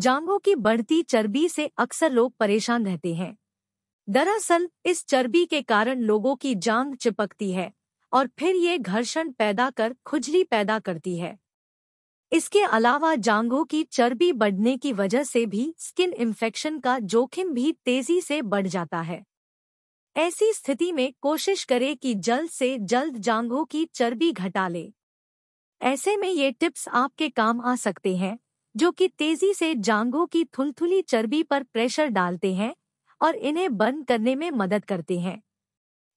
जांघों की बढ़ती चर्बी से अक्सर लोग परेशान रहते हैं दरअसल इस चर्बी के कारण लोगों की जांघ चिपकती है और फिर ये घर्षण पैदा कर खुजली पैदा करती है इसके अलावा जांघों की चर्बी बढ़ने की वजह से भी स्किन इन्फेक्शन का जोखिम भी तेजी से बढ़ जाता है ऐसी स्थिति में कोशिश करें कि जल्द से जल्द जांघों की चर्बी घटा ले ऐसे में ये टिप्स आपके काम आ सकते हैं जो कि तेजी से जांगों की थुलथुली चर्बी पर प्रेशर डालते हैं और इन्हें बंद करने में मदद करते हैं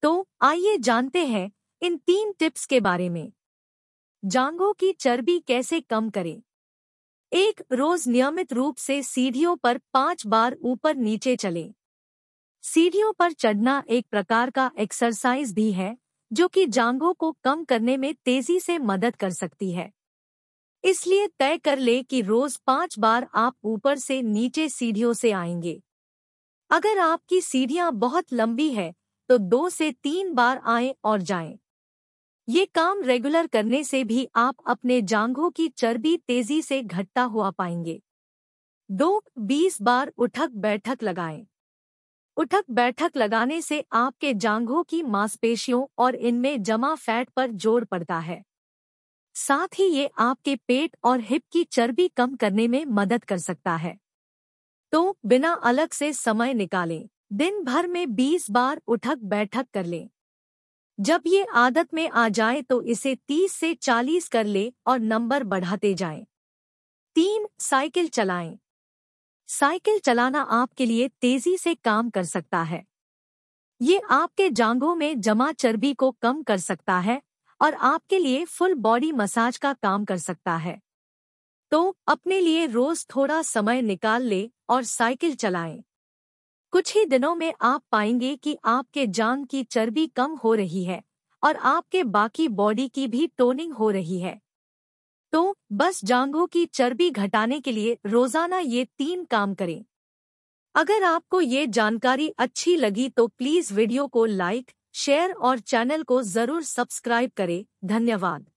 तो आइए जानते हैं इन तीन टिप्स के बारे में जांगों की चर्बी कैसे कम करें एक रोज नियमित रूप से सीढ़ियों पर पांच बार ऊपर नीचे चलें। सीढ़ियों पर चढ़ना एक प्रकार का एक्सरसाइज भी है जो कि जांगों को कम करने में तेजी से मदद कर सकती है इसलिए तय कर ले कि रोज पांच बार आप ऊपर से नीचे सीढ़ियों से आएंगे अगर आपकी सीढ़ियां बहुत लंबी है तो दो से तीन बार आए और जाएं। ये काम रेगुलर करने से भी आप अपने जांघों की चर्बी तेजी से घटता हुआ पाएंगे दो बीस बार उठक बैठक लगाएं। उठक बैठक लगाने से आपके जांघों की मांसपेशियों और इनमें जमा फैट पर जोर पड़ता है साथ ही ये आपके पेट और हिप की चर्बी कम करने में मदद कर सकता है तो बिना अलग से समय निकालें दिन भर में 20 बार उठक बैठक कर लें जब ये आदत में आ जाए तो इसे 30 से 40 कर ले और नंबर बढ़ाते जाएं। तीन साइकिल चलाएं। साइकिल चलाना आपके लिए तेजी से काम कर सकता है ये आपके जांघों में जमा चर्बी को कम कर सकता है और आपके लिए फुल बॉडी मसाज का काम कर सकता है तो अपने लिए रोज थोड़ा समय निकाल ले और साइकिल चलाएं। कुछ ही दिनों में आप पाएंगे कि आपके जांग की चर्बी कम हो रही है और आपके बाकी बॉडी की भी टोनिंग हो रही है तो बस जांघों की चर्बी घटाने के लिए रोजाना ये तीन काम करें अगर आपको ये जानकारी अच्छी लगी तो प्लीज़ वीडियो को लाइक शेयर और चैनल को जरूर सब्सक्राइब करें धन्यवाद